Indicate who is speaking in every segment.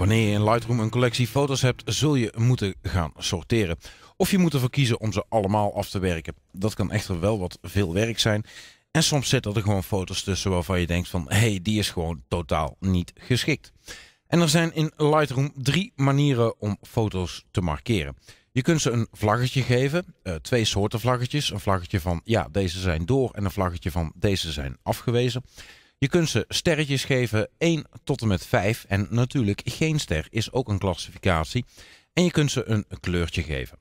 Speaker 1: Wanneer je in Lightroom een collectie foto's hebt, zul je moeten gaan sorteren. Of je moet ervoor kiezen om ze allemaal af te werken. Dat kan echter wel wat veel werk zijn. En soms zitten er gewoon foto's tussen waarvan je denkt van... hé, hey, die is gewoon totaal niet geschikt. En er zijn in Lightroom drie manieren om foto's te markeren. Je kunt ze een vlaggetje geven, eh, twee soorten vlaggetjes. Een vlaggetje van ja, deze zijn door en een vlaggetje van deze zijn afgewezen. Je kunt ze sterretjes geven, 1 tot en met 5. En natuurlijk, geen ster is ook een klassificatie. En je kunt ze een kleurtje geven.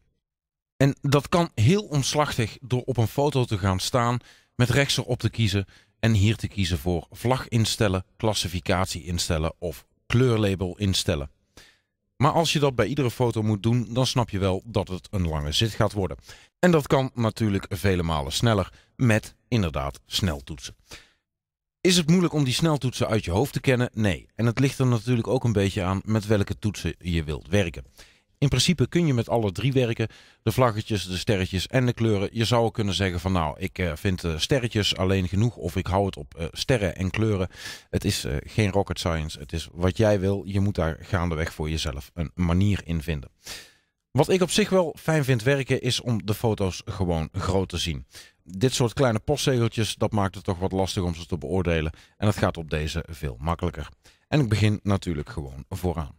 Speaker 1: En dat kan heel omslachtig door op een foto te gaan staan, met rechts erop te kiezen en hier te kiezen voor vlag instellen, klassificatie instellen of kleurlabel instellen. Maar als je dat bij iedere foto moet doen, dan snap je wel dat het een lange zit gaat worden. En dat kan natuurlijk vele malen sneller met inderdaad sneltoetsen. Is het moeilijk om die sneltoetsen uit je hoofd te kennen? Nee. En het ligt er natuurlijk ook een beetje aan met welke toetsen je wilt werken. In principe kun je met alle drie werken. De vlaggetjes, de sterretjes en de kleuren. Je zou kunnen zeggen van nou, ik eh, vind eh, sterretjes alleen genoeg. Of ik hou het op eh, sterren en kleuren. Het is geen rocket science. Het is wat jij wil. Je moet daar gaandeweg voor jezelf een manier in vinden. Wat ik op zich wel fijn vind werken is om de foto's gewoon groot te zien. Dit soort kleine postzegeltjes, dat maakt het toch wat lastig om ze te beoordelen. En dat gaat op deze veel makkelijker. En ik begin natuurlijk gewoon vooraan.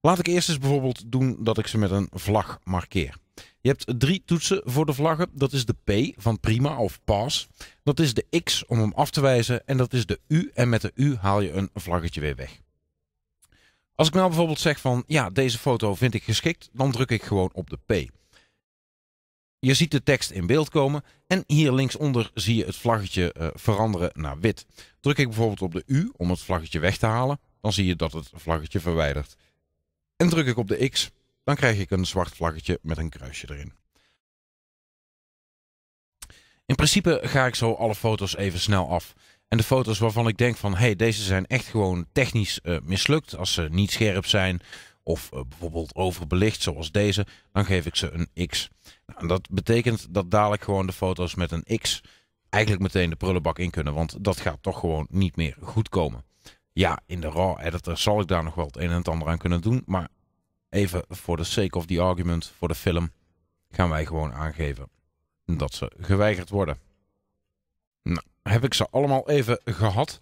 Speaker 1: Laat ik eerst eens bijvoorbeeld doen dat ik ze met een vlag markeer. Je hebt drie toetsen voor de vlaggen. Dat is de P van prima of pas. Dat is de X om hem af te wijzen. En dat is de U. En met de U haal je een vlaggetje weer weg. Als ik nou bijvoorbeeld zeg van ja, deze foto vind ik geschikt, dan druk ik gewoon op de P. Je ziet de tekst in beeld komen en hier linksonder zie je het vlaggetje eh, veranderen naar wit. Druk ik bijvoorbeeld op de U om het vlaggetje weg te halen, dan zie je dat het vlaggetje verwijdert. En druk ik op de X, dan krijg ik een zwart vlaggetje met een kruisje erin. In principe ga ik zo alle foto's even snel af. En de foto's waarvan ik denk van, hé, hey, deze zijn echt gewoon technisch eh, mislukt. Als ze niet scherp zijn of eh, bijvoorbeeld overbelicht zoals deze, dan geef ik ze een X. Nou, en dat betekent dat dadelijk gewoon de foto's met een X eigenlijk meteen de prullenbak in kunnen. Want dat gaat toch gewoon niet meer goed komen. Ja, in de RAW editor zal ik daar nog wel het een en het ander aan kunnen doen. Maar even voor de sake of the argument, voor de film, gaan wij gewoon aangeven dat ze geweigerd worden. Nou, heb ik ze allemaal even gehad.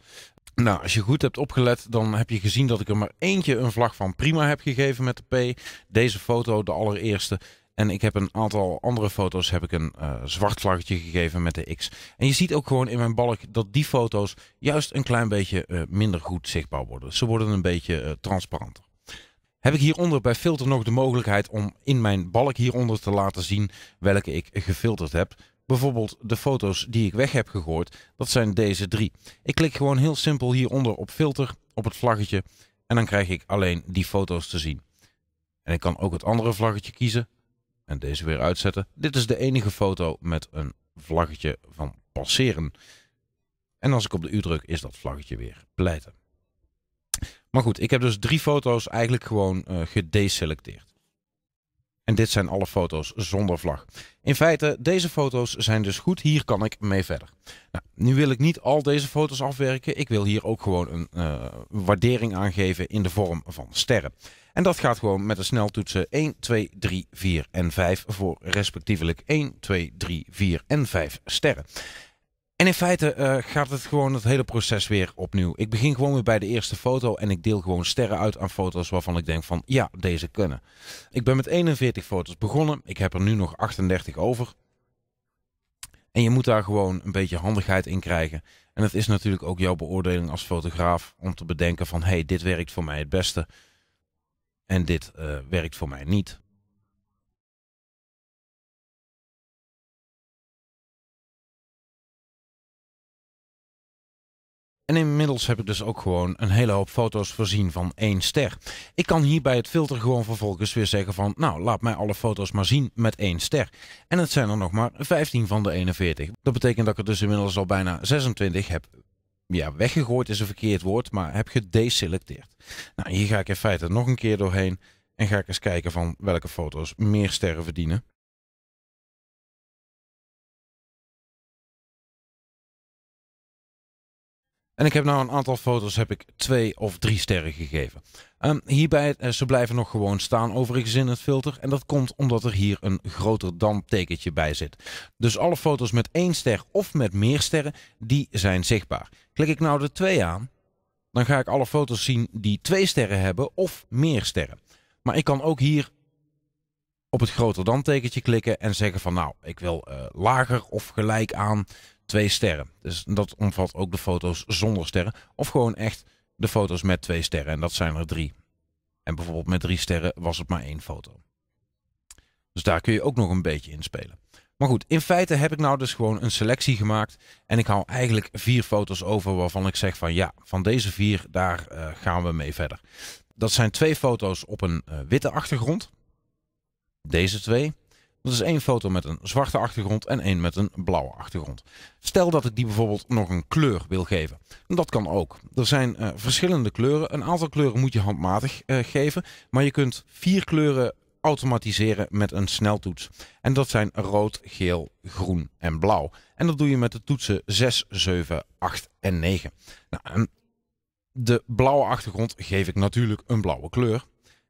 Speaker 1: Nou, als je goed hebt opgelet, dan heb je gezien dat ik er maar eentje een vlag van prima heb gegeven met de P. Deze foto, de allereerste. En ik heb een aantal andere foto's heb ik een eh, zwart vlaggetje gegeven met de X. En je ziet ook gewoon in mijn balk dat die foto's juist een klein beetje eh, minder goed zichtbaar worden. Ze worden een beetje eh, transparanter. Heb ik hieronder bij filter nog de mogelijkheid om in mijn balk hieronder te laten zien welke ik gefilterd heb. Bijvoorbeeld de foto's die ik weg heb gegooid, dat zijn deze drie. Ik klik gewoon heel simpel hieronder op filter, op het vlaggetje en dan krijg ik alleen die foto's te zien. En ik kan ook het andere vlaggetje kiezen en deze weer uitzetten. Dit is de enige foto met een vlaggetje van passeren. En als ik op de U druk is dat vlaggetje weer pleiten. Maar goed, ik heb dus drie foto's eigenlijk gewoon uh, gedeselecteerd. En dit zijn alle foto's zonder vlag. In feite, deze foto's zijn dus goed. Hier kan ik mee verder. Nou, nu wil ik niet al deze foto's afwerken. Ik wil hier ook gewoon een uh, waardering aangeven in de vorm van sterren. En dat gaat gewoon met de sneltoetsen 1, 2, 3, 4 en 5 voor respectievelijk 1, 2, 3, 4 en 5 sterren. En in feite eh, gaat het gewoon het hele proces weer opnieuw. Ik begin gewoon weer bij de eerste foto en ik deel gewoon sterren uit aan foto's waarvan ik denk van ja, deze kunnen. Ik ben met 41 foto's begonnen. Ik heb er nu nog 38 over. En je moet daar gewoon een beetje handigheid in krijgen. En het is natuurlijk ook jouw beoordeling als fotograaf om te bedenken van hé, hey, dit werkt voor mij het beste en dit eh, werkt voor mij niet. En inmiddels heb ik dus ook gewoon een hele hoop foto's voorzien van één ster. Ik kan hier bij het filter gewoon vervolgens weer zeggen van... nou, laat mij alle foto's maar zien met één ster. En het zijn er nog maar 15 van de 41. Dat betekent dat ik er dus inmiddels al bijna 26 heb ja, weggegooid is een verkeerd woord, maar heb gedeselecteerd. Nou, hier ga ik in feite nog een keer doorheen en ga ik eens kijken van welke foto's meer sterren verdienen. En ik heb nou een aantal foto's heb ik twee of drie sterren gegeven. Ehm, hierbij, eh, ze blijven nog gewoon staan overigens in het filter. En dat komt omdat er hier een groter dan tekentje bij zit. Dus alle foto's met één ster of met meer sterren, die zijn zichtbaar. Klik ik nou de twee aan, dan ga ik alle foto's zien die twee sterren hebben of meer sterren. Maar ik kan ook hier op het groter dan tekentje klikken en zeggen van nou, ik wil eh, lager of gelijk aan twee sterren. Dus dat omvat ook de foto's zonder sterren. Of gewoon echt de foto's met twee sterren. En dat zijn er drie. En bijvoorbeeld met drie sterren was het maar één foto. Dus daar kun je ook nog een beetje in spelen. Maar goed, in feite heb ik nou dus gewoon een selectie gemaakt. En ik hou eigenlijk vier foto's over waarvan ik zeg van ja, van deze vier, daar eh, gaan we mee verder. Dat zijn twee foto's op een eh, witte achtergrond. Deze twee. Dat is één foto met een zwarte achtergrond en één met een blauwe achtergrond. Stel dat ik die bijvoorbeeld nog een kleur wil geven. Dat kan ook. Er zijn eh, verschillende kleuren. Een aantal kleuren moet je handmatig eh, geven. Maar je kunt vier kleuren automatiseren met een sneltoets. En dat zijn rood, geel, groen en blauw. En dat doe je met de toetsen 6, 7, 8 en 9. Nou, en de blauwe achtergrond geef ik natuurlijk een blauwe kleur.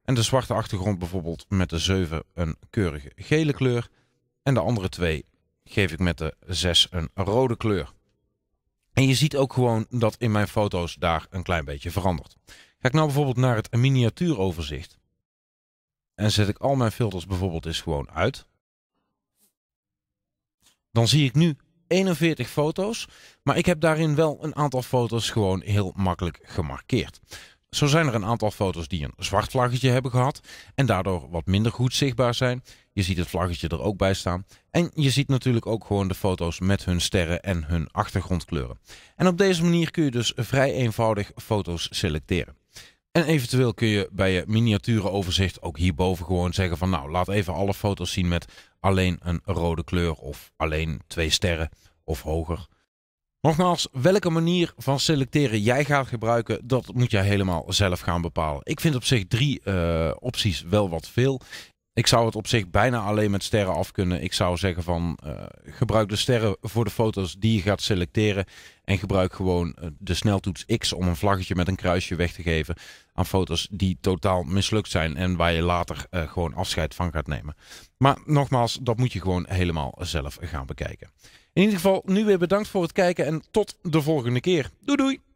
Speaker 1: En de zwarte achtergrond bijvoorbeeld met de 7 een keurige gele kleur. En de andere twee geef ik met de 6 een rode kleur. En je ziet ook gewoon dat in mijn foto's daar een klein beetje verandert. Ga ik nou bijvoorbeeld naar het miniatuuroverzicht. En zet ik al mijn filters bijvoorbeeld eens gewoon uit. Dan zie ik nu 41 foto's. Maar ik heb daarin wel een aantal foto's gewoon heel makkelijk gemarkeerd. Zo zijn er een aantal foto's die een zwart vlaggetje hebben gehad en daardoor wat minder goed zichtbaar zijn. Je ziet het vlaggetje er ook bij staan. En je ziet natuurlijk ook gewoon de foto's met hun sterren en hun achtergrondkleuren. En op deze manier kun je dus vrij eenvoudig foto's selecteren. En eventueel kun je bij je miniaturenoverzicht ook hierboven gewoon zeggen van nou laat even alle foto's zien met alleen een rode kleur of alleen twee sterren of hoger. Nogmaals, welke manier van selecteren jij gaat gebruiken, dat moet jij helemaal zelf gaan bepalen. Ik vind op zich drie eh, opties wel wat veel. Ik zou het op zich bijna alleen met sterren af kunnen. Ik zou zeggen van eh, gebruik de sterren voor de foto's die je gaat selecteren. En gebruik gewoon eh, de sneltoets X om een vlaggetje met een kruisje weg te geven aan foto's die totaal mislukt zijn. En waar je later eh, gewoon afscheid van gaat nemen. Maar nogmaals, dat moet je gewoon helemaal zelf gaan bekijken. In ieder geval nu weer bedankt voor het kijken en tot de volgende keer. Doei doei!